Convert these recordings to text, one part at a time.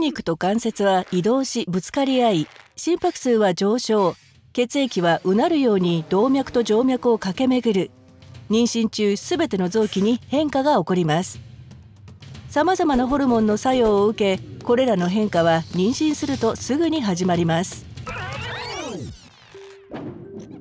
肉と関節は移動しぶつかり合い心拍数は上昇血液はうなるように動脈と静脈を駆け巡る妊娠中全ての臓器に変化が起こりますさまざまなホルモンの作用を受けこれらの変化は妊娠するとすぐに始まります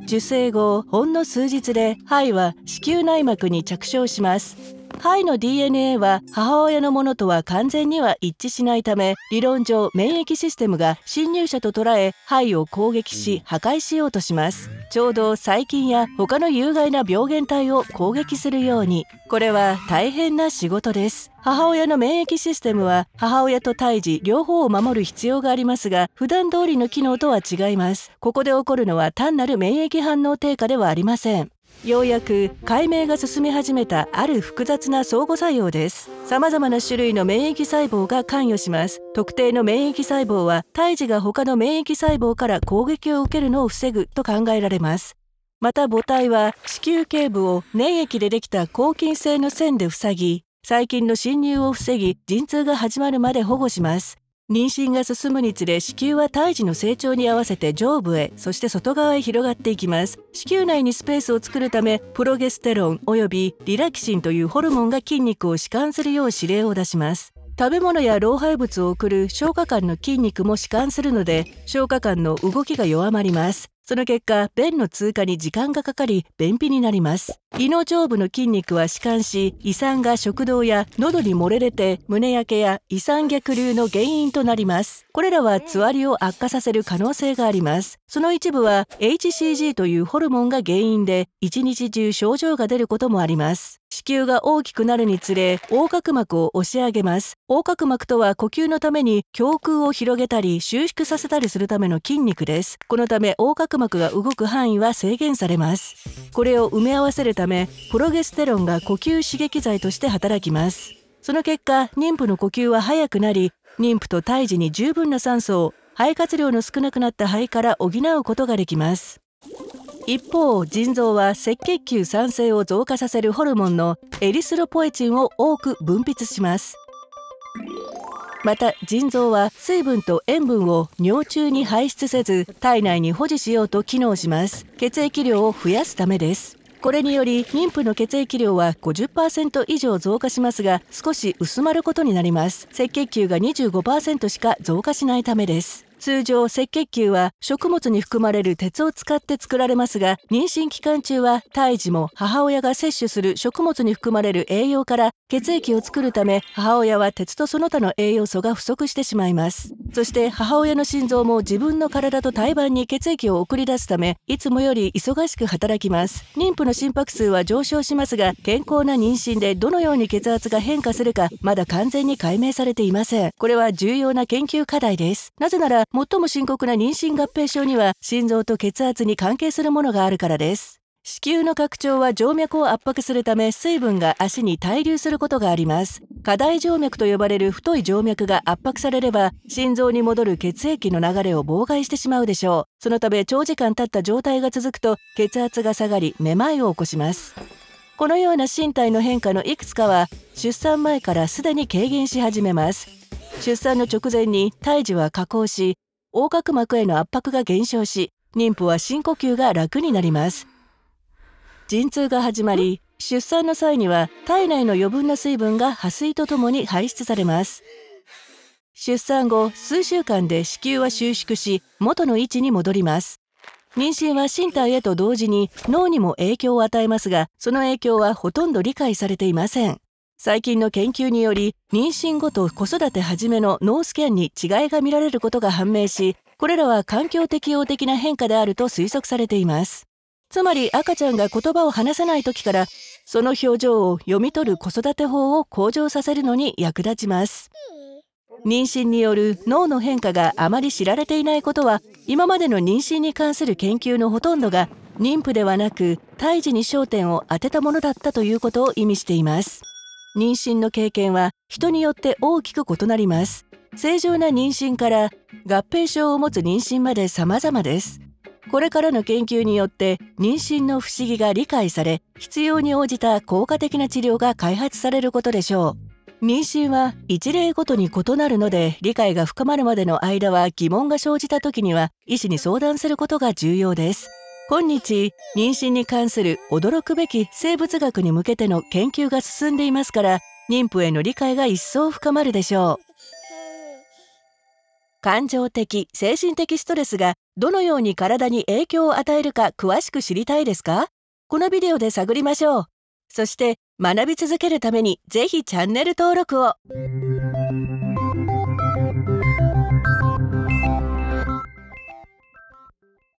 受精後ほんの数日で肺は子宮内膜に着床しますイの DNA は母親のものとは完全には一致しないため理論上免疫システムが侵入者と捉え肺を攻撃し破壊しようとしますちょうど細菌や他の有害な病原体を攻撃するようにこれは大変な仕事です母親の免疫システムは母親と胎児両方を守る必要がありますが普段通りの機能とは違いますここで起こるのは単なる免疫反応低下ではありませんようやく解明が進み始めたある複雑な相互作用です様々な種類の免疫細胞が関与します特定の免疫細胞は胎児が他の免疫細胞から攻撃を受けるのを防ぐと考えられますまた母体は子宮頸部を粘液でできた抗菌性の線で塞ぎ細菌の侵入を防ぎ陣痛が始まるまで保護します妊娠が進むにつれ子宮は胎児の成長に合わせて上部へそして外側へ広がっていきます子宮内にスペースを作るためプロゲステロンおよびリラキシンというホルモンが筋肉を弛緩するよう指令を出します食べ物や老廃物を送る消化管の筋肉も弛緩するので消化管の動きが弱まりますその結果便の通過に時間がかかり便秘になります胃の上部の筋肉は弛緩し胃酸が食道や喉に漏れ出て胸焼けや胃酸逆流の原因となりますこれらはつわりを悪化させる可能性がありますその一部は HCG というホルモンが原因で一日中症状が出ることもあります子宮が大きくなるにつれ横隔膜を押し上げます横隔膜とは呼吸のために胸腔を広げたり収縮させたりするための筋肉ですこのため横隔膜が動く範囲は制限されますこれを埋め合わせるためプロゲステロンが呼吸刺激剤として働きますその結果妊婦の呼吸は速くなり妊婦と胎児に十分な酸素を肺活量の少なくなった肺から補うことができます一方腎臓は赤血球酸性を増加させるホルモンのエリスロポエチンを多く分泌しますまた腎臓は水分と塩分を尿中に排出せず体内に保持しようと機能します血液量を増やすためですこれにより妊婦の血液量は50%以上増加しますが少し薄まることになります赤血球が25%しか増加しないためです通常赤血球は食物に含まれる鉄を使って作られますが妊娠期間中は胎児も母親が摂取する食物に含まれる栄養から血液を作るため母親は鉄とその他の栄養素が不足してしまいますそして母親の心臓も自分の体と胎盤に血液を送り出すためいつもより忙しく働きます妊婦の心拍数は上昇しますが健康な妊娠でどのように血圧が変化するかまだ完全に解明されていませんこれは重要な研究課題ですなぜなら最も深刻な妊娠合併症には心臓と血圧に関係するものがあるからです。子宮の拡張は静脈を圧迫するため水分が足に滞留することがあります。過大静脈と呼ばれる太い静脈が圧迫されれば心臓に戻る血液の流れを妨害してしまうでしょう。そのため長時間経った状態が続くと血圧が下がりめまいを起こします。このような身体の変化のいくつかは出産前からすでに軽減し始めます。出産の直前に胎児は下降し横隔膜への圧迫が減少し妊婦は深呼吸が楽になります陣痛が始まり出産の際には体内の余分な水分が破水とともに排出されます出産後数週間で子宮は収縮し元の位置に戻ります妊娠は身体へと同時に脳にも影響を与えますがその影響はほとんど理解されていません最近の研究により妊娠後と子育て初めの脳スキャンに違いが見られることが判明しこれらは環境適応的な変化であると推測されていますつまり赤ちゃんが言葉を話さない時からその表情を読み取る子育て法を向上させるのに役立ちます妊娠による脳の変化があまり知られていないことは今までの妊娠に関する研究のほとんどが妊婦ではなく胎児に焦点を当てたものだったということを意味しています妊娠の経験は人によって大きく異なります正常な妊娠から合併症を持つ妊娠まで様々ですこれからの研究によって妊娠の不思議が理解され必要に応じた効果的な治療が開発されることでしょう妊娠は一例ごとに異なるので理解が深まるまでの間は疑問が生じた時には医師に相談することが重要です今日妊娠に関する驚くべき生物学に向けての研究が進んでいますから妊婦への理解が一層深まるでしょう感情的精神的ストレスがどのように体に影響を与えるか詳しく知りたいですかこのビデオで探りましょうそして学び続けるためにぜひチャンネル登録を